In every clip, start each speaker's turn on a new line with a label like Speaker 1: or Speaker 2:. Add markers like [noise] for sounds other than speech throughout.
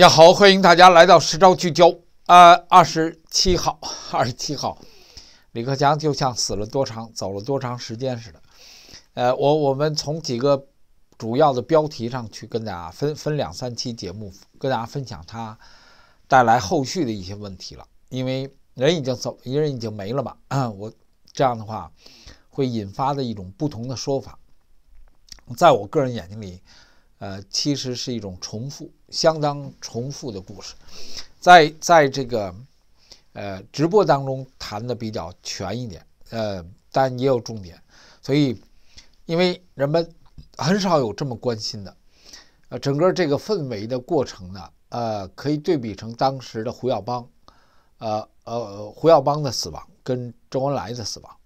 Speaker 1: 大家好，欢迎大家来到《十招聚焦》。呃，二十七号，[laughs] 二十七号，李克强就像死了多长，走了多长时间似的。呃，我我们从几个主要的标题上去跟大家分分两三期节目，跟大家分享他带来后续的一些问题了。因为人已经走，一个人已经没了吧？[clears throat] 我这样的话会引发的一种不同的说法。在我个人眼睛里，呃，其实是一种重复。相当重复的故事，在在这个呃直播当中谈的比较全一点，呃，但也有重点，所以因为人们很少有这么关心的，呃，整个这个氛围的过程呢，呃，可以对比成当时的胡耀邦，呃呃胡耀邦的死亡跟周恩来的死亡，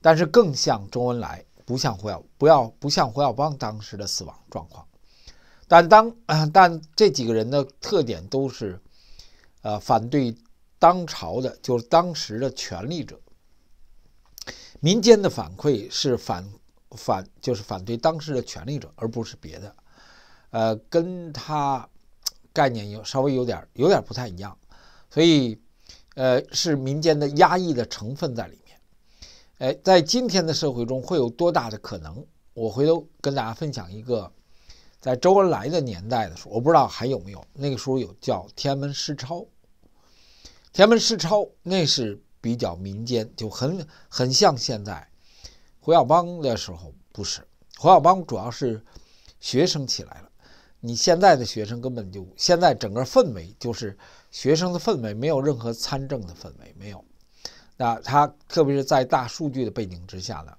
Speaker 1: 但是更像周恩来，不像胡耀不要不像胡耀邦当时的死亡状况。但当，[clears throat] 但这几个人的特点都是，呃，反对当朝的，就是当时的权力者。民间的反馈是反反，就是反对当时的权力者，而不是别的。呃，跟他概念有稍微有点有点不太一样，所以，呃，是民间的压抑的成分在里面。哎，在今天的社会中会有多大的可能？我回头跟大家分享一个。在周恩来的年代的时候，我不知道还有没有。那个时候有叫天安门诗抄，天安门诗抄那是比较民间，就很很像现在。胡耀邦的时候不是，胡耀邦主要是学生起来了。你现在的学生根本就现在整个氛围就是学生的氛围，没有任何参政的氛围没有。那他特别是在大数据的背景之下呢？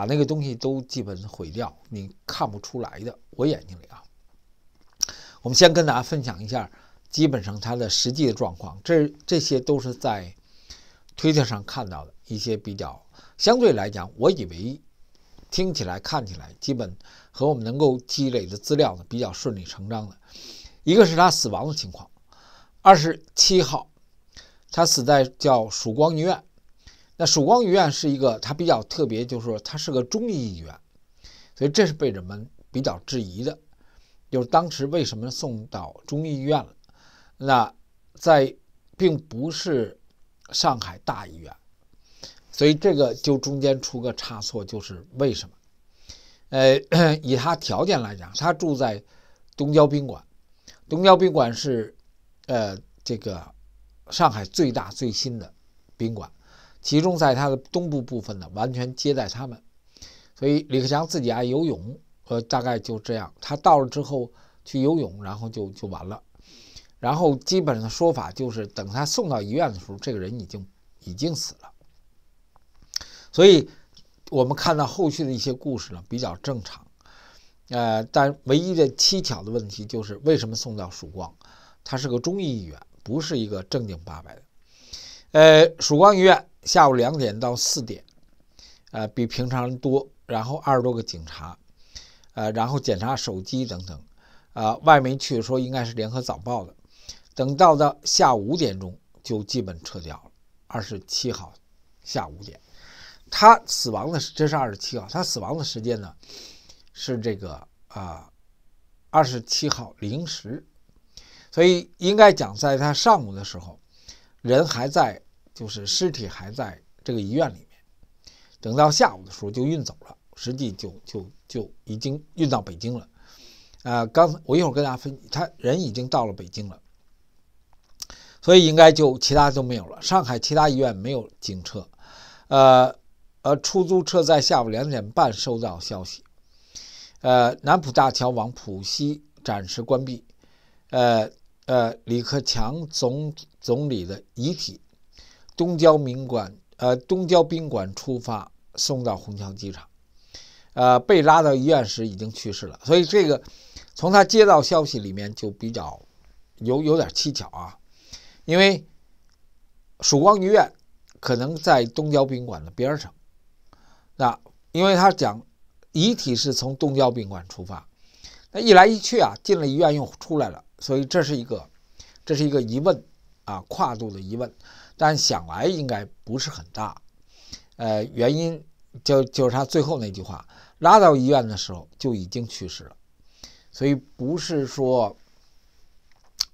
Speaker 1: 把那个东西都基本毁掉，你看不出来的。我眼睛里啊，我们先跟大家分享一下，基本上它的实际的状况。这这些都是在推特上看到的一些比较相对来讲，我以为听起来看起来基本和我们能够积累的资料呢比较顺理成章的。一个是他死亡的情况，二十七号，他死在叫曙光医院。那曙光医院是一个，它比较特别，就是说它是个中医医院，所以这是被人们比较质疑的，就是当时为什么送到中医医院了？那在并不是上海大医院，所以这个就中间出个差错，就是为什么？呃，以他条件来讲，他住在东郊宾馆，东郊宾馆是呃这个上海最大最新的宾馆。集中在他的东部部分呢，完全接待他们。所以李克强自己爱游泳，呃，大概就这样。他到了之后去游泳，然后就就完了。然后基本的说法就是，等他送到医院的时候，这个人已经已经死了。所以，我们看到后续的一些故事呢比较正常。呃，但唯一的蹊跷的问题就是，为什么送到曙光？他是个中医医院，不是一个正经八百的。呃，曙光医院。下午两点到四点，呃，比平常人多，然后二十多个警察，呃，然后检查手机等等，呃，外媒去说应该是《联合早报》的。等到到下午五点钟就基本撤掉了。二十七号下午五点，他死亡的时，这是二十七号，他死亡的时间呢是这个啊，二十七号零时，所以应该讲在他上午的时候人还在。就是尸体还在这个医院里面，等到下午的时候就运走了，实际就就就已经运到北京了。呃，刚我一会儿跟大家分，他人已经到了北京了，所以应该就其他就没有了。上海其他医院没有警车，呃呃，出租车在下午两点半收到消息，呃，南浦大桥往浦西暂时关闭。呃呃，李克强总总理的遗体。东郊民馆，呃，东郊宾馆出发送到虹桥机场，呃，被拉到医院时已经去世了。所以这个从他接到消息里面就比较有有点蹊跷啊，因为曙光医院可能在东郊宾馆的边上，那因为他讲遗体是从东郊宾馆出发，那一来一去啊，进了医院又出来了，所以这是一个这是一个疑问啊，跨度的疑问。但想来应该不是很大，呃，原因就就是他最后那句话，拉到医院的时候就已经去世了，所以不是说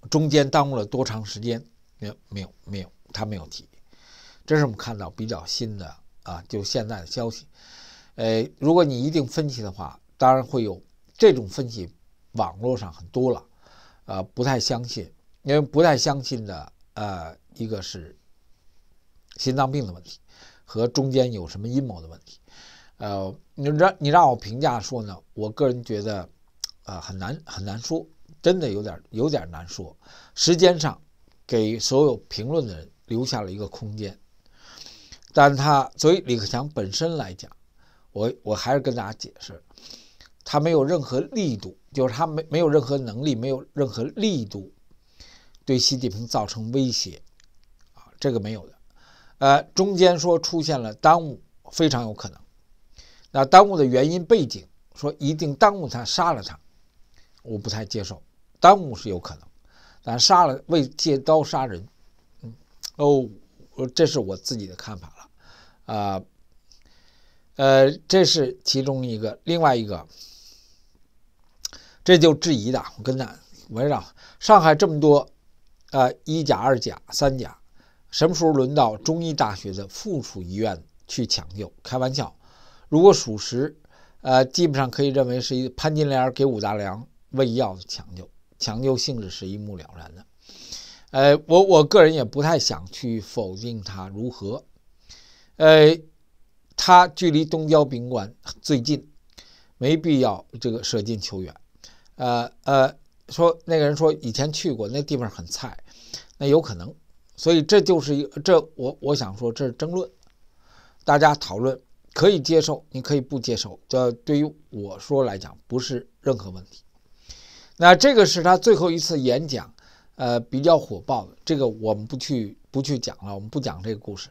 Speaker 1: 中间耽误了多长时间，没有没有没有，他没有提，这是我们看到比较新的啊，就现在的消息，呃，如果你一定分析的话，当然会有这种分析，网络上很多了，呃，不太相信，因为不太相信的，呃，一个是。心脏病的问题和中间有什么阴谋的问题，呃，你让你让我评价说呢？我个人觉得，呃，很难很难说，真的有点有点难说。时间上给所有评论的人留下了一个空间，但他作为李克强本身来讲，我我还是跟大家解释，他没有任何力度，就是他没没有任何能力，没有任何力度对习近平造成威胁啊，这个没有的。呃，中间说出现了耽误，非常有可能。那耽误的原因背景，说一定耽误他杀了他，我不太接受。耽误是有可能，但杀了为借刀杀人，嗯哦，这是我自己的看法了，啊，呃，这是其中一个，另外一个，这就质疑的。我跟大家围绕上海这么多，呃，一甲、二甲、三甲。什么时候轮到中医大学的附属医院去抢救？开玩笑，如果属实，呃，基本上可以认为是潘金莲给武大郎喂药的抢救，抢救性质是一目了然的。呃，我我个人也不太想去否定他如何。呃，他距离东郊宾馆最近，没必要这个舍近求远。呃呃，说那个人说以前去过那地方很菜，那有可能。所以这就是一这我我想说这是争论，大家讨论可以接受，你可以不接受。这对于我说来讲不是任何问题。那这个是他最后一次演讲，呃，比较火爆的。这个我们不去不去讲了，我们不讲这个故事。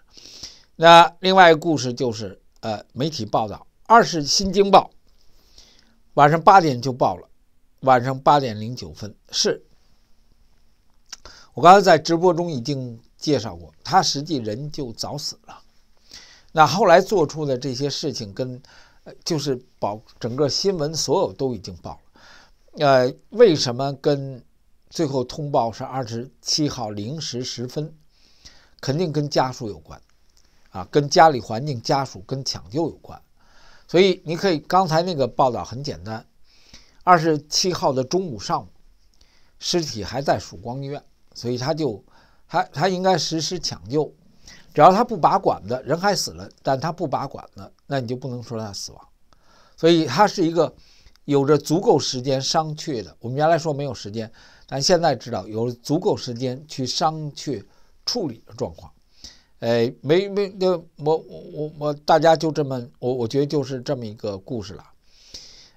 Speaker 1: 那另外一个故事就是呃，媒体报道，二是《新京报》，晚上八点就报了，晚上八点零九分是。我刚才在直播中已经介绍过，他实际人就早死了。那后来做出的这些事情，跟就是保整个新闻，所有都已经报了。呃，为什么跟最后通报是二十七号零时十分？肯定跟家属有关啊，跟家里环境、家属跟抢救有关。所以你可以刚才那个报道很简单：二十七号的中午上午，尸体还在曙光医院。所以他就，他他应该实施抢救，只要他不拔管子，人还死了，但他不拔管子，那你就不能说他死亡。所以他是一个有着足够时间商榷的。我们原来说没有时间，但现在知道有足够时间去商榷处理的状况。哎，没没，我我我我，大家就这么，我我觉得就是这么一个故事了。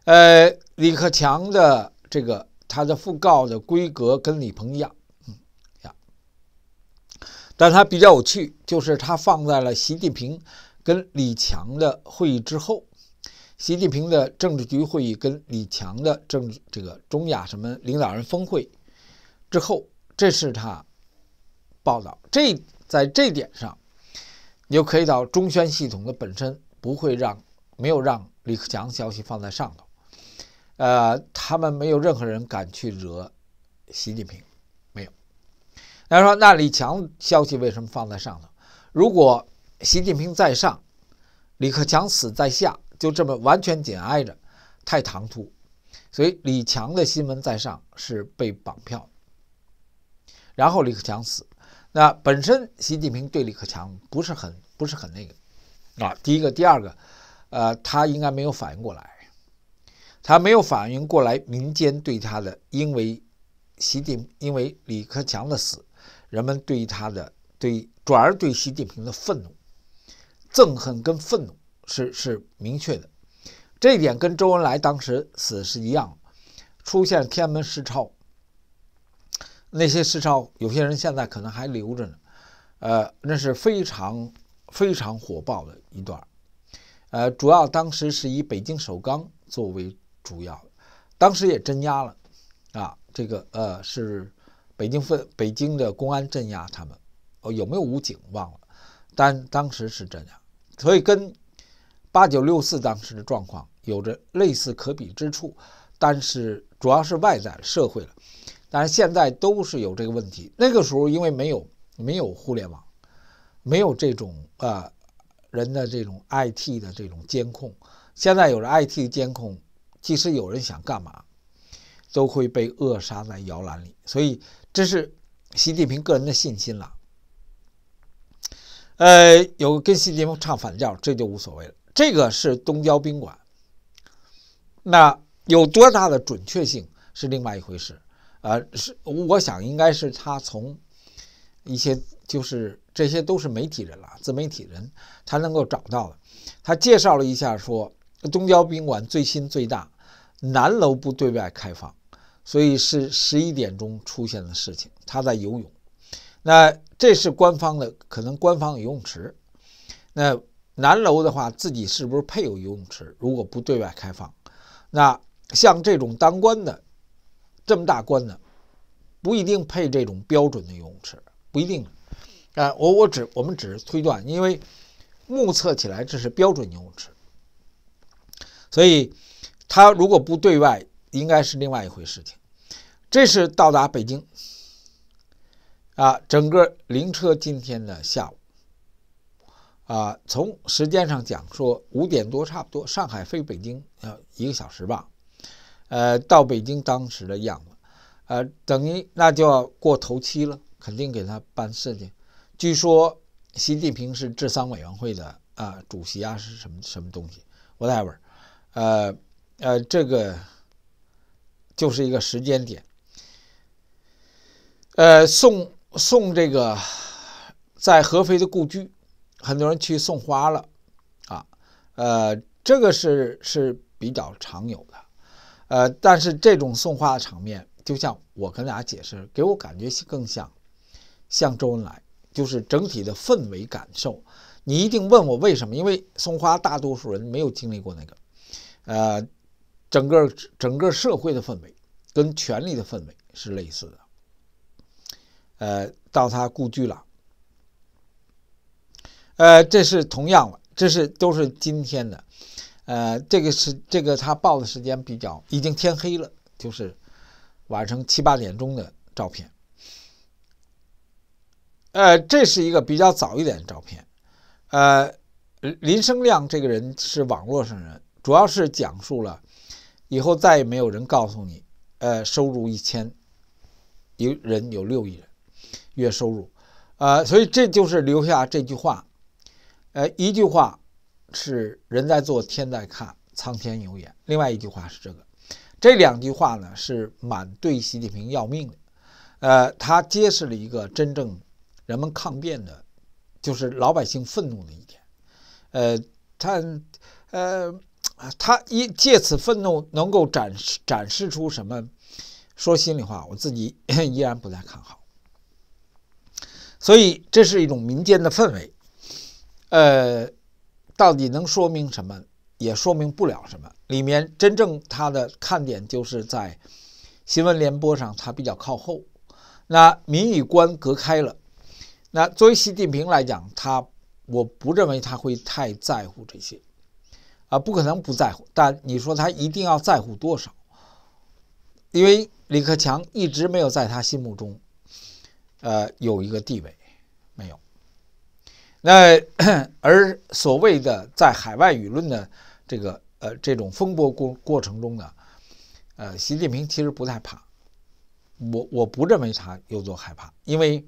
Speaker 1: 呃，李克强的这个他的讣告的规格跟李鹏一样。但他它比较有趣，就是它放在了习近平跟李强的会议之后，习近平的政治局会议跟李强的政治这个中亚什么领导人峰会之后，这是他报道。这在这点上，你就可以到中宣系统的本身不会让没有让李克强消息放在上头，呃，他们没有任何人敢去惹习近平。大家说：“那李强消息为什么放在上头？如果习近平在上，李克强死在下，就这么完全紧挨着，太唐突。所以李强的新闻在上是被绑票。然后李克强死，那本身习近平对李克强不是很不是很那个。啊，第一个，第二个，呃，他应该没有反应过来，他没有反应过来民间对他的，因为习近因为李克强的死。”人们对于他的对转而对习近平的愤怒、憎恨跟愤怒是是明确的，这一点跟周恩来当时死是一样。出现天安门失抄，那些示抄，有些人现在可能还留着呢。呃，那是非常非常火爆的一段。呃，主要当时是以北京首钢作为主要，当时也镇压了。啊，这个呃是。北京分北京的公安镇压他们，哦，有没有武警忘了？但当时是这样，所以跟八九六四当时的状况有着类似可比之处，但是主要是外在社会了。但是现在都是有这个问题。那个时候因为没有没有互联网，没有这种呃人的这种 IT 的这种监控，现在有了 IT 的监控，即使有人想干嘛。都会被扼杀在摇篮里，所以这是习近平个人的信心了。呃，有跟习近平唱反调，这就无所谓了。这个是东郊宾馆，那有多大的准确性是另外一回事。呃，是我想应该是他从一些就是这些都是媒体人了，自媒体人，他能够找到的。他介绍了一下说东郊宾馆最新最大。南楼不对外开放，所以是十一点钟出现的事情。他在游泳，那这是官方的，可能官方游泳池。那南楼的话，自己是不是配有游泳池？如果不对外开放，那像这种当官的，这么大官的，不一定配这种标准的游泳池，不一定。啊，我我只我们只是推断，因为目测起来这是标准游泳池，所以。他如果不对外，应该是另外一回事情。这是到达北京啊，整个灵车今天的下午啊，从时间上讲说五点多差不多，上海飞北京要一个小时吧，呃，到北京当时的样子，呃，等于那就要过头七了，肯定给他办事情。据说习近平是治丧委员会的啊主席啊，是什么什么东西，whatever，呃。呃，这个就是一个时间点。呃，送送这个在合肥的故居，很多人去送花了，啊，呃，这个是是比较常有的。呃，但是这种送花的场面，就像我跟大家解释，给我感觉更像像周恩来，就是整体的氛围感受。你一定问我为什么？因为送花，大多数人没有经历过那个，呃。整个整个社会的氛围跟权力的氛围是类似的。呃，到他故居了。呃，这是同样的，这是都是今天的。呃，这个是这个他报的时间比较已经天黑了，就是晚上七八点钟的照片。呃，这是一个比较早一点的照片。呃，林生亮这个人是网络上人，主要是讲述了。以后再也没有人告诉你，呃，收入一千，一人有六亿人，月收入，呃，所以这就是留下这句话，呃，一句话是“人在做，天在看，苍天有眼”。另外一句话是这个，这两句话呢是满对习近平要命的，呃，他揭示了一个真正人们抗辩的，就是老百姓愤怒的一点，呃，他，呃。啊，他一借此愤怒能够展示展示出什么？说心里话，我自己 [coughs] 依然不太看好。所以这是一种民间的氛围，呃，到底能说明什么？也说明不了什么。里面真正他的看点就是在新闻联播上，他比较靠后，那民与官隔开了。那作为习近平来讲，他我不认为他会太在乎这些。啊，不可能不在乎，但你说他一定要在乎多少？因为李克强一直没有在他心目中，呃，有一个地位，没有。那 [clears throat] 而所谓的在海外舆论的这个呃这种风波过过程中呢，呃，习近平其实不太怕。我我不认为他有所害怕，因为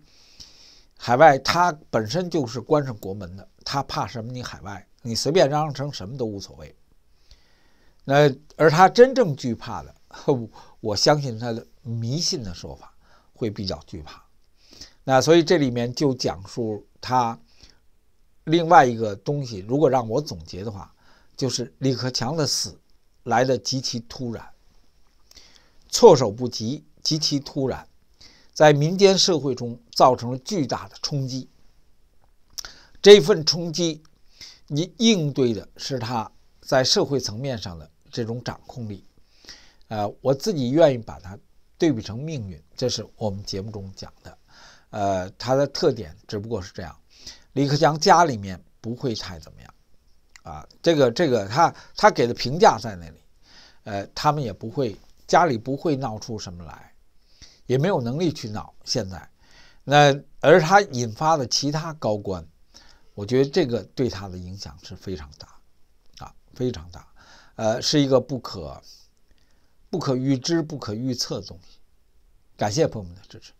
Speaker 1: 海外他本身就是关上国门的，他怕什么？你海外。你随便嚷嚷成什么都无所谓。那而他真正惧怕的，我相信他的迷信的说法会比较惧怕。那所以这里面就讲述他另外一个东西。如果让我总结的话，就是李克强的死来的极其突然，措手不及，极其突然，在民间社会中造成了巨大的冲击。这份冲击。你应对的是他在社会层面上的这种掌控力，呃，我自己愿意把它对比成命运，这是我们节目中讲的，呃，它的特点只不过是这样。李克强家里面不会太怎么样，啊，这个这个他他给的评价在那里，呃，他们也不会家里不会闹出什么来，也没有能力去闹。现在，那而他引发的其他高官。我觉得这个对他的影响是非常大，啊，非常大，呃，是一个不可、不可预知、不可预测的东西。感谢朋友们的支持。